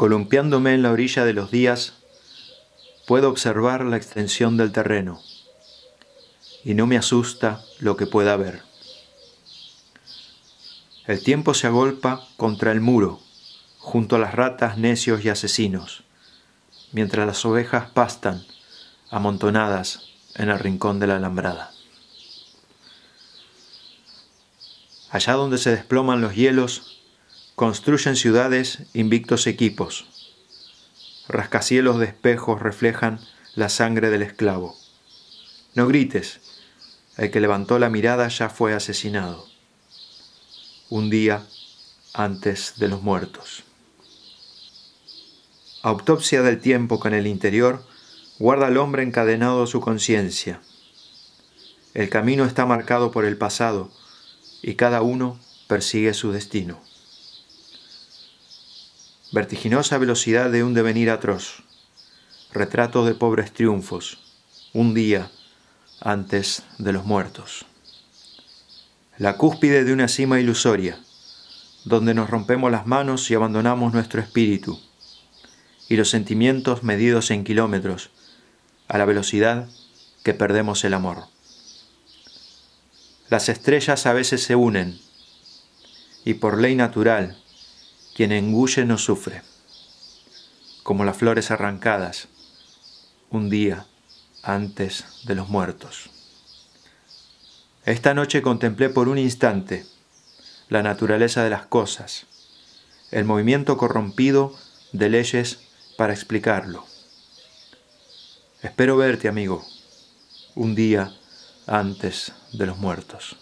Columpiándome en la orilla de los días, puedo observar la extensión del terreno y no me asusta lo que pueda haber. El tiempo se agolpa contra el muro, junto a las ratas necios y asesinos, mientras las ovejas pastan amontonadas en el rincón de la alambrada. Allá donde se desploman los hielos, construyen ciudades invictos equipos. Rascacielos de espejos reflejan la sangre del esclavo. No grites, el que levantó la mirada ya fue asesinado. Un día antes de los muertos. Autopsia del tiempo con el interior guarda al hombre encadenado a su conciencia. El camino está marcado por el pasado y cada uno persigue su destino vertiginosa velocidad de un devenir atroz, retrato de pobres triunfos, un día antes de los muertos. La cúspide de una cima ilusoria, donde nos rompemos las manos y abandonamos nuestro espíritu, y los sentimientos medidos en kilómetros, a la velocidad que perdemos el amor. Las estrellas a veces se unen, y por ley natural quien engulle no sufre, como las flores arrancadas un día antes de los muertos. Esta noche contemplé por un instante la naturaleza de las cosas, el movimiento corrompido de leyes para explicarlo. Espero verte, amigo, un día antes de los muertos.